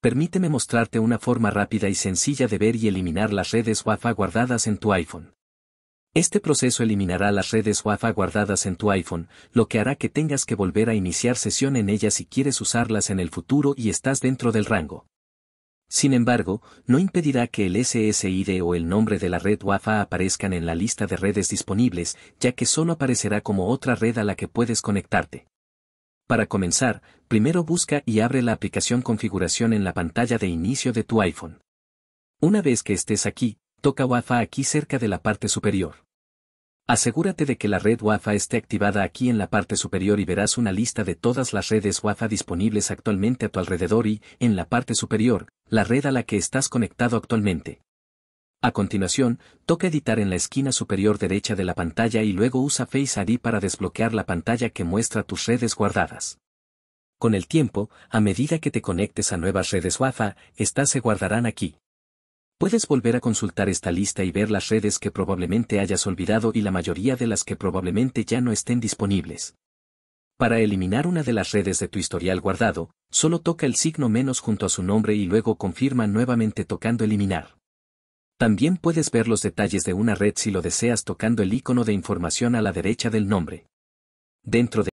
Permíteme mostrarte una forma rápida y sencilla de ver y eliminar las redes WAFA guardadas en tu iPhone. Este proceso eliminará las redes WAFA guardadas en tu iPhone, lo que hará que tengas que volver a iniciar sesión en ellas si quieres usarlas en el futuro y estás dentro del rango. Sin embargo, no impedirá que el SSID o el nombre de la red WAFA aparezcan en la lista de redes disponibles, ya que solo aparecerá como otra red a la que puedes conectarte. Para comenzar, primero busca y abre la aplicación configuración en la pantalla de inicio de tu iPhone. Una vez que estés aquí, toca Wafa aquí cerca de la parte superior. Asegúrate de que la red Wafa esté activada aquí en la parte superior y verás una lista de todas las redes Wafa disponibles actualmente a tu alrededor y, en la parte superior, la red a la que estás conectado actualmente. A continuación, toca editar en la esquina superior derecha de la pantalla y luego usa Face ID para desbloquear la pantalla que muestra tus redes guardadas. Con el tiempo, a medida que te conectes a nuevas redes WAFA, estas se guardarán aquí. Puedes volver a consultar esta lista y ver las redes que probablemente hayas olvidado y la mayoría de las que probablemente ya no estén disponibles. Para eliminar una de las redes de tu historial guardado, solo toca el signo menos junto a su nombre y luego confirma nuevamente tocando eliminar. También puedes ver los detalles de una red si lo deseas tocando el icono de información a la derecha del nombre. Dentro de